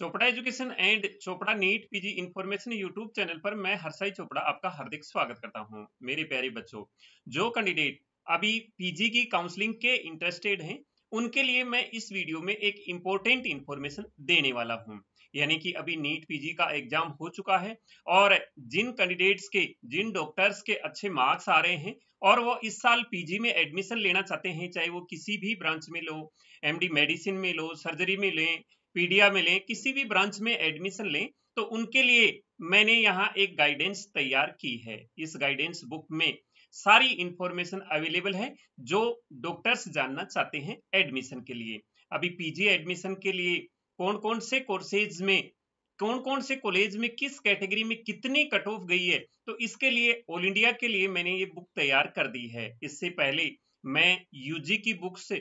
Chopra education and Chopra NEET PG information YouTube channel पर मैं हरसाई चोपड़ा आपका हार्दिक स्वागत करता हूं मेरे प्यारे बच्चों जो कैंडिडेट अभी पीजी की काउंसलिंग के इंटरेस्टेड हैं उनके लिए मैं इस वीडियो में एक इम्पोर्टेंट इंफॉर्मेशन देने वाला हूं यानी कि अभी नीट पीजी का एग्जाम हो चुका है और जिन कैंडिडेट्स के जिन डॉक्टर्स के अच्छे मार्क्स आ रहे हैं और वो इस साल पीजी में एडमिशन लेना चाहते हैं चाहे वो किसी भी ब्रांच में लो एमडी मेडिसिन में लो सर्जरी में लें पीडिया में लें किसी भी ब्रांच में एडमिशन लें तो उनके लिए मैंने यहाँ एक गाइडेंस तैयार की है इस गाइडेंस बुक में सारी इंफॉर्मेशन अवेलेबल है जो डॉक्टर्स जानना चाहते हैं एडमिशन के लिए अभी पीजी एडमिशन के लिए कौन कौन से कोर्सेज में कौन कौन से कॉलेज में किस कैटेगरी में कितनी कट ऑफ गई है तो इसके लिए ऑल इंडिया के लिए मैंने ये बुक तैयार कर दी है इससे पहले मैं यूजी की बुक्स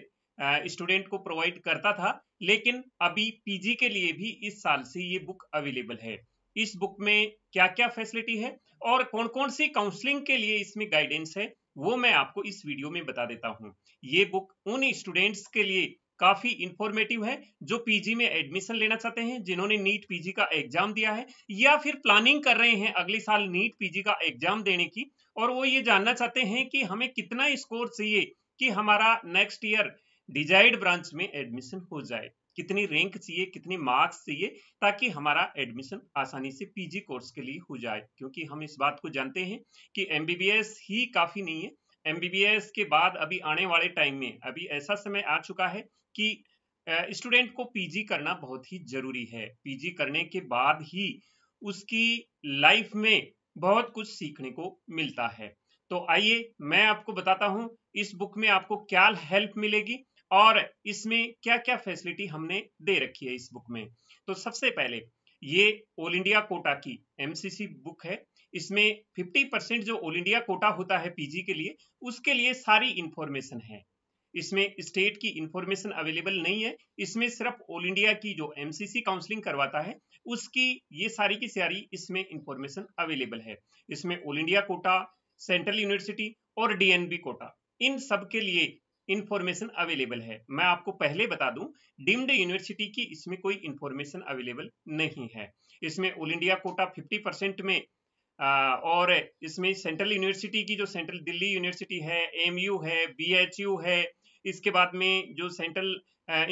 स्टूडेंट को प्रोवाइड करता था लेकिन अभी पीजी के लिए भी इस साल से ये बुक अवेलेबल है इस बुक में क्या क्या फैसिलिटी है और कौन कौन सी काउंसलिंग के लिए इसमें गाइडेंस है वो मैं आपको इस वीडियो में बता देता हूँ ये बुक उन स्टूडेंट्स के लिए काफी इंफॉर्मेटिव है जो पीजी में एडमिशन लेना चाहते हैं जिन्होंने नीट पीजी का एग्जाम दिया है या फिर प्लानिंग कर रहे हैं अगले साल नीट पीजी का एग्जाम देने की और वो ये जानना चाहते हैं कि हमें कितना स्कोर चाहिए कि हमारा नेक्स्ट ईयर डिजाइड ब्रांच में एडमिशन हो जाए कितनी रैंक चाहिए कितने मार्क्स चाहिए ताकि हमारा एडमिशन आसानी से पीजी कोर्स के लिए हो जाए क्योंकि हम इस बात को जानते हैं कि एमबीबीएस ही काफी नहीं है एमबीबीएस के बाद अभी आने वाले टाइम में अभी ऐसा समय आ चुका है कि स्टूडेंट को पीजी करना बहुत ही जरूरी है पीजी करने के बाद ही उसकी लाइफ में बहुत कुछ सीखने को मिलता है तो आइए मैं आपको बताता हूं इस बुक में आपको क्या हेल्प मिलेगी और इसमें क्या क्या फैसिलिटी हमने दे रखी है इस बुक में तो सबसे पहले ये ऑल इंडिया कोटा की एमसीसी बुक है इसमें 50 परसेंट जो ऑल इंडिया कोटा होता है पीजी के लिए उसके लिए सारी इंफॉर्मेशन है इसमें स्टेट की इंफॉर्मेशन अवेलेबल नहीं है इसमें सिर्फ ऑल इंडिया की जो एमसीसी काउंसलिंग करवाता है उसकी ये सारी की सारी इसमें इंफॉर्मेशन अवेलेबल है इसमें all India quota central university और डीएनबी कोटा इन सब के लिए इंफॉर्मेशन अवेलेबल है मैं आपको पहले बता दूं डीम्ड यूनिवर्सिटी की इसमें कोई इंफॉर्मेशन अवेलेबल नहीं है इसमें ऑल इंडिया कोटा 50 परसेंट में और इसमें सेंट्रल यूनिवर्सिटी की जो सेंट्रल दिल्ली यूनिवर्सिटी है एमयू है बीएचयू है इसके बाद में जो सेंट्रल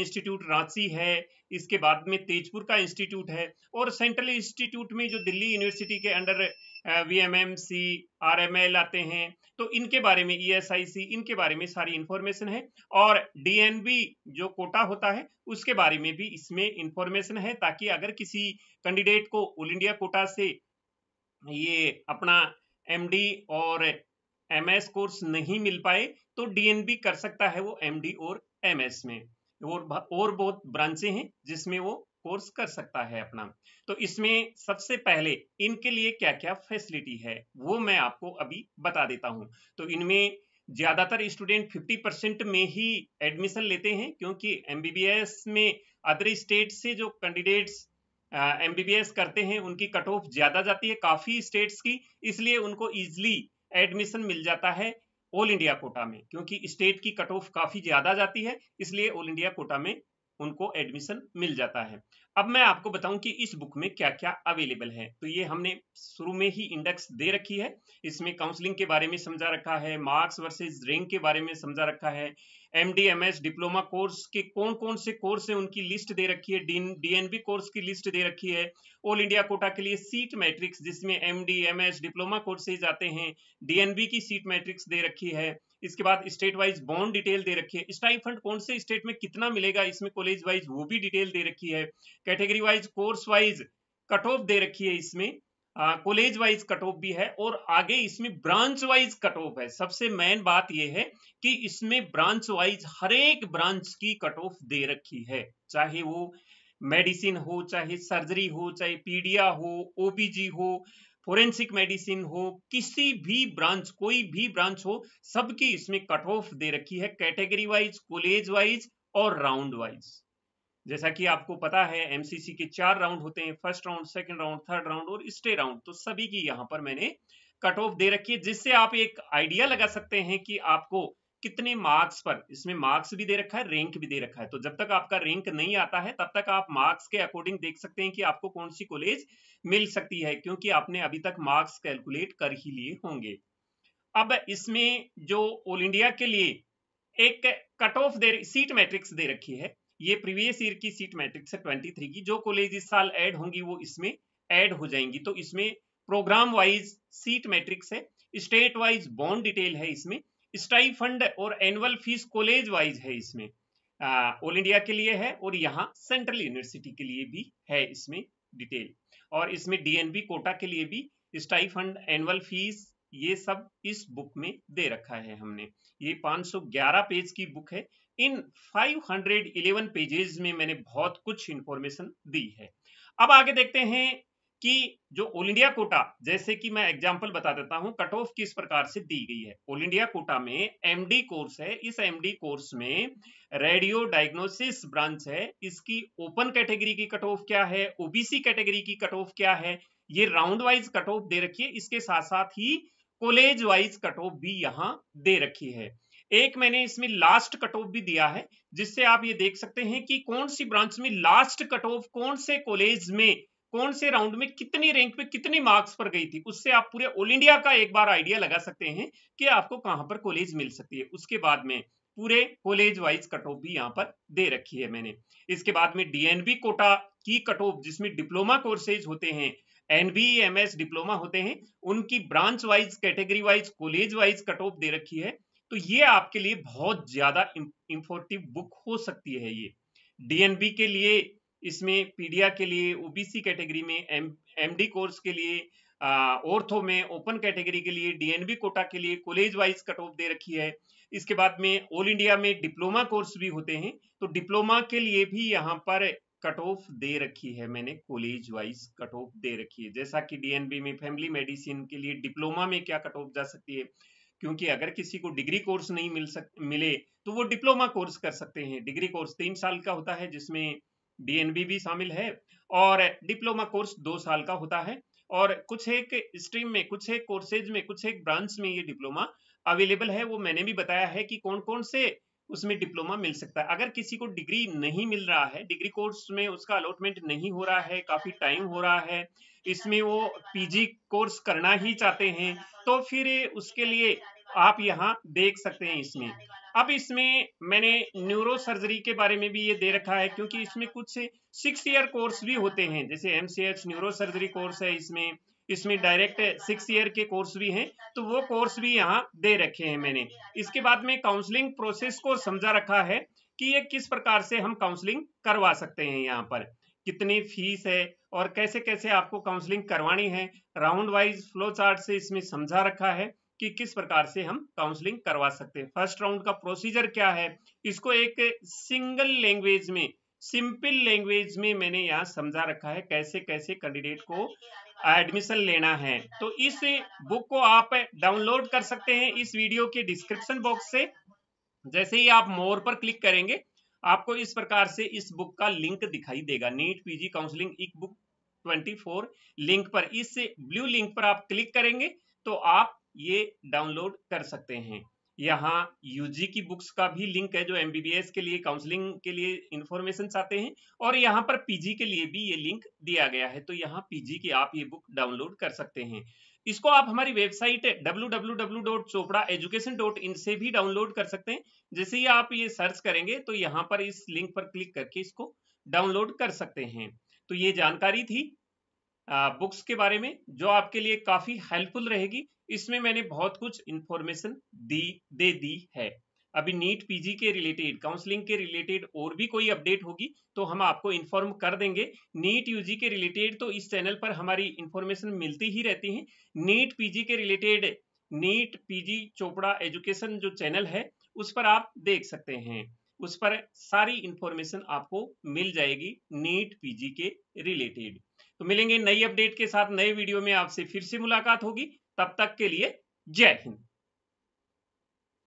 इंस्टीट्यूट रांची है इसके बाद में तेजपुर का इंस्टीट्यूट है और सेंट्रल इंस्टीट्यूट में जो दिल्ली यूनिवर्सिटी के under V M M C R M L आते हैं तो इनके बारे में ई एस आई सी इनके बारे में सारी इंफॉर्मेशन है और डी एन बी जो कोटा होता है उसके बारे में भी इसमें इंफॉर्मेशन है ताकि अगर किसी कैंडिडेट को ऑल इंडिया कोटा से ये अपना एम डी और एम एस कोर्स नहीं मिल पाए तो डीएनबी कर सकता है वो एमडी और एमएस में और और बहुत ब्रांचे हैं जिसमें वो कोर्स कर सकता है अपना तो इसमें सबसे पहले इनके लिए क्या क्या फैसिलिटी है वो मैं आपको अभी बता देता हूँ तो इनमें ज्यादातर स्टूडेंट 50 परसेंट में ही एडमिशन लेते हैं क्योंकि एमबीबीएस में अदर स्टेट से जो कैंडिडेट्स एमबीबीएस करते हैं उनकी कट ऑफ ज्यादा जाती है काफी स्टेट्स की इसलिए उनको इजिली एडमिशन मिल जाता है ऑल इंडिया कोटा में क्योंकि स्टेट की कट ऑफ काफी ज्यादा जाती है इसलिए ऑल इंडिया कोटा में उनको एडमिशन मिल जाता है अब मैं आपको बताऊं कि इस बुक में क्या क्या अवेलेबल है तो ये हमने शुरू में ही इंडेक्स दे रखी है इसमें काउंसलिंग के बारे में समझा रखा है मार्क्स वर्सेस रैंक के बारे में समझा रखा है एमडीएमएस डिप्लोमा कोर्स के कौन कौन से कोर्स है उनकी लिस्ट दे रखी है डीएनबी कोर्स की लिस्ट दे रखी है ऑल इंडिया कोटा के लिए सीट मैट्रिक्स जिसमें एम एस डिप्लोमा कोर्सेज आते हैं डीएनबी की सीट मैट्रिक्स दे रखी है इसके बाद स्टेट वाइज बॉन्ड डिटेल दे रखी है स्टाइप फंड कौन से स्टेट में कितना मिलेगा इसमें कॉलेज वाइज वो भी डिटेल दे रखी है category wise course wise cut off दे रखी है इसमें कॉलेज वाइज कट ऑफ भी है और आगे इसमें ब्रांच वाइज कट ऑफ है सबसे मेन बात यह है कि इसमें ब्रांच वाइज हर एक ब्रांच की कट ऑफ दे रखी है चाहे वो मेडिसिन हो चाहे सर्जरी हो चाहे पीडिया हो ओपीजी हो फोरेंसिक मेडिसिन हो किसी भी ब्रांच कोई भी ब्रांच हो सबकी इसमें कट ऑफ दे रखी है कैटेगरी वाइज कॉलेज वाइज और राउंड वाइज जैसा कि आपको पता है एमसीसी के चार राउंड होते हैं first round second round third round और स्टे राउंड तो सभी की यहां पर मैंने कट ऑफ दे रखी है जिससे आप एक आइडिया लगा सकते हैं कि आपको कितने मार्क्स पर इसमें मार्क्स भी दे रखा है रैंक भी दे रखा है तो जब तक आपका रैंक नहीं आता है तब तक आप मार्क्स के अकॉर्डिंग देख सकते हैं कि आपको कौन सी कॉलेज मिल सकती है क्योंकि आपने अभी तक मार्क्स कैलकुलेट कर ही लिए होंगे अब इसमें जो ऑल इंडिया के लिए एक कट ऑफ दे सीट मैट्रिक्स दे रखी है ये प्रीवियस ईयर की सीट मैट्रिक्स है ट्वेंटी की जो कॉलेज इस साल एड होंगी वो इसमें ऐड हो जाएंगी तो इसमें प्रोग्राम वाइज सीट मैट्रिक्स है स्टेट वाइज बॉन्ड डिटेल है इसमें स्टाई फंड और एनुअल फीस कॉलेज वाइज है इसमें ऑल इंडिया के लिए है और यहाँ सेंट्रल यूनिवर्सिटी के लिए भी है इसमें डिटेल और इसमें डीएनबी कोटा के लिए भी स्टाई फंड एनुअल फीस ये सब इस बुक में दे रखा है हमने ये 511 पेज की बुक है इन 511 पेजेस में मैंने बहुत कुछ इंफॉर्मेशन दी है अब आगे देखते हैं कि जो ऑल इंडिया कोटा जैसे कि मैं एग्जाम्पल बता देता हूं कट ऑफ किस प्रकार से दी गई है ऑल इंडिया कोटा में एमडी कोर्स है इस एमडी कोर्स में रेडियो डायग्नोसिस ब्रांच है इसकी ओपन कैटेगरी की कट ऑफ क्या है ओबीसी कैटेगरी की कट ऑफ क्या है ये राउंड वाइज कट ऑफ दे रखी है इसके साथ साथ ही कॉलेज वाइज कट ऑफ भी यहाँ दे रखी है एक मैंने इसमें लास्ट कट ऑफ भी दिया है जिससे आप ये देख सकते हैं कि कौन सी ब्रांच में लास्ट कट ऑफ कौन से कॉलेज में कौन से राउंड में कितनी रैंक पे कितनी मार्क्स पर गई थी उससे आप पूरे ऑल इंडिया का एक बार आइडिया लगा सकते हैं कि आपको कहां पर कॉलेज मिल सकती है उसके बाद में पूरे कॉलेज वाइज कट ऑफ भी यहाँ पर दे रखी है मैंने इसके बाद में डीएनबी कोटा की कट ऑफ जिसमें डिप्लोमा कोर्सेज होते हैं एनबी एमएस डिप्लोमा होते हैं उनकी branch wise category wise college wise cut off दे रखी है तो ये आपके लिए बहुत ज्यादा इंफोर्टिव बुक हो सकती है ये डीएनबी के लिए इसमें पीडिया के लिए ओबीसी कैटेगरी में एम एम कोर्स के लिए ओर्थो में ओपन कैटेगरी के लिए डीएनबी कोटा के लिए कॉलेज वाइज कट ऑफ दे रखी है इसके बाद में ऑल इंडिया में डिप्लोमा कोर्स भी होते हैं तो डिप्लोमा के लिए भी यहाँ पर कट ऑफ दे रखी है मैंने कॉलेज वाइज कट ऑफ दे रखी है जैसा कि डीएनबी में फैमिली मेडिसिन के लिए डिप्लोमा में क्या कट ऑफ जा सकती है क्योंकि अगर किसी को डिग्री कोर्स नहीं मिल सक मिले तो वो डिप्लोमा कोर्स कर सकते हैं डिग्री कोर्स तीन साल का होता है जिसमें बीएनबी भी शामिल है और डिप्लोमा कोर्स दो साल का होता है और कुछ एक स्ट्रीम में कुछ एक कोर्सेज में कुछ एक ब्रांच में ये डिप्लोमा अवेलेबल है वो मैंने भी बताया है कि कौन कौन से उसमें डिप्लोमा मिल सकता है अगर किसी को डिग्री नहीं मिल रहा है डिग्री कोर्स में उसका अलॉटमेंट नहीं हो रहा है काफी टाइम हो रहा है इसमें वो पीजी कोर्स करना ही चाहते हैं तो फिर उसके लिए आप यहाँ देख सकते हैं इसमें अब इसमें मैंने न्यूरो सर्जरी के बारे में भी ये दे रखा है क्योंकि इसमें कुछ सिक्स ईयर कोर्स भी होते हैं जैसे एम न्यूरो सर्जरी कोर्स है इसमें इसमें डायरेक्ट सिक्स ईयर के कोर्स भी हैं तो वो कोर्स भी यहाँ दे रखे हैं मैंने इसके बाद में काउंसलिंग प्रोसेस को समझा रखा है कि ये किस प्रकार से हम काउंसलिंग करवा सकते हैं यहाँ पर कितनी फीस है और कैसे कैसे आपको काउंसलिंग करवानी है राउंड वाइज फ्लो चार्ट से इसमें समझा रखा है कि किस प्रकार से हम काउंसलिंग करवा सकते हैं फर्स्ट राउंड का प्रोसीजर क्या है इसको एक सिंगल लैंग्वेज में सिंपल लैंग्वेज में मैंने यहाँ समझा रखा है कैसे कैसे कैंडिडेट को एडमिशन लेना है तो इस बुक को आप डाउनलोड कर सकते हैं इस वीडियो के डिस्क्रिप्शन बॉक्स से जैसे ही आप मोर पर क्लिक करेंगे आपको इस प्रकार से इस बुक का लिंक दिखाई देगा नीट पीजी काउंसलिंग एक बुक 24 लिंक पर इस ब्लू लिंक पर आप क्लिक करेंगे तो आप ये डाउनलोड कर सकते हैं यहाँ यूजी की बुक्स का भी लिंक है जो एमबीबीएस के लिए काउंसलिंग के लिए इंफॉर्मेशन चाहते हैं और यहाँ पर पीजी के लिए भी ये लिंक दिया गया है तो यहाँ पीजी की आप ये बुक डाउनलोड कर सकते हैं इसको आप हमारी वेबसाइट डब्ल्यू से भी डाउनलोड कर सकते हैं जैसे ही आप ये सर्च करेंगे तो यहाँ पर इस लिंक पर क्लिक करके इसको डाउनलोड कर सकते हैं तो ये जानकारी थी बुक्स के बारे में जो आपके लिए काफ़ी हेल्पफुल रहेगी इसमें मैंने बहुत कुछ इन्फॉर्मेशन दी दे दी है अभी नीट पीजी के रिलेटेड काउंसलिंग के रिलेटेड और भी कोई अपडेट होगी तो हम आपको इन्फॉर्म कर देंगे नीट यूजी के रिलेटेड तो इस चैनल पर हमारी इन्फॉर्मेशन मिलती ही रहती है नीट पीजी के related NEET PG Chopra education जो चैनल है उस पर आप देख सकते हैं उस पर सारी इंफॉर्मेशन आपको मिल जाएगी नीट पीजी के रिलेटेड तो मिलेंगे नई अपडेट के साथ नए वीडियो में आपसे फिर से मुलाकात होगी तब तक के लिए जय हिंद